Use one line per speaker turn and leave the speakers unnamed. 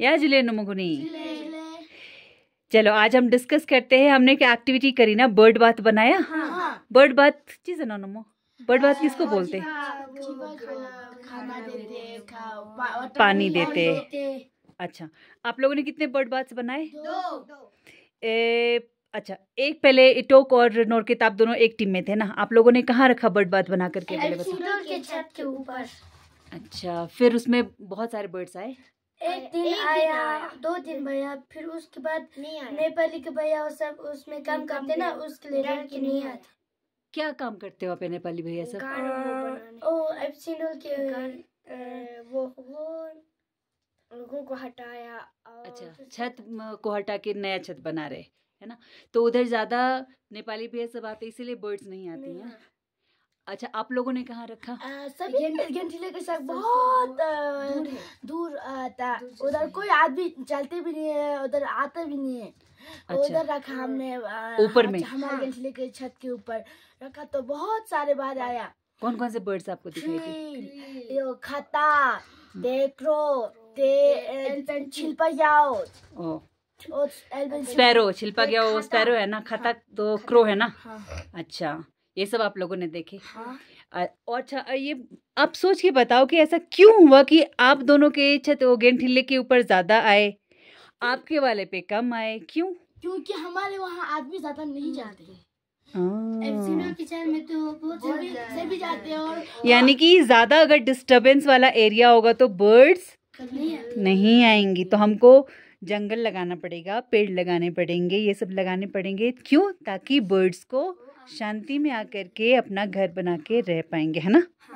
या जिले नुमगुनी चलो आज हम डिस्कस करते हैं हमने क्या एक्टिविटी करी ना बर्ड बात बनाया हाँ।, हाँ। बर्ड बात चीज है ना नुमो बर्ड बात किसको हाँ, बोलते
तो पानी देते
अच्छा आप लोगों ने कितने बर्ड बात बनाए ए, अच्छा एक पहले इटोक और नोरकित आप दोनों एक टीम में थे ना आप लोगों ने कहाँ रखा बर्ड बात बना करके पहले बताओ अच्छा फिर उसमें बहुत सारे बर्ड्स आए एक
दिन एक आया दिन दो दिन भैया फिर उसके बाद नेपाली के भैया वो सब उसमें काम करते ना उसके लिए डर के नहीं आता
क्या काम करते हो आप नेपाली भैया सब
ओ एप्सिनोल के वो वो लोगों
को हटाया अच्छा छत अच्छा। को हटा के नया छत बना रहे है ना तो उधर ज़्यादा नेपाली भैया सब आते इसीलिए बर्ड्स नहीं आती हैं अच्छा आप लोगों ने कहाँ रखा आ,
के साथ बहुत रखा है उधर कोई आदमी चलते भी नहीं है उधर आते भी नहीं है अच्छा। उधर रखा हमने ऊपर में हमारे हाँ। गंठले के छत के ऊपर रखा तो बहुत सारे बार आया कौन कौन से
बर्ड्स आपको दिखाई
दिए खता हम्म। देखरो छिलपा जाओ स्पैरो छिलपा गया वो स्पैरो है ना
खतक हाँ, तो क्रो है ना हाँ। अच्छा ये सब आप लोगों ने देखे हाँ। और अच्छा ये आप सोच के बताओ कि ऐसा क्यों हुआ कि आप दोनों के छत गेंद ठिल्ले के ऊपर ज़्यादा आए तो आपके वाले पे कम आए क्यों क्योंकि हमारे वहाँ आदमी ज़्यादा नहीं हम्म। हाँ।
तो जाते यानी कि
ज़्यादा अगर डिस्टरबेंस वाला एरिया होगा तो बर्ड्स नहीं, नहीं आएंगी तो हमको जंगल लगाना पड़ेगा पेड़ लगाने पड़ेंगे ये सब लगाने पड़ेंगे क्यों ताकि बर्ड्स को शांति में आकर के अपना घर बना के रह पाएंगे है ना हाँ।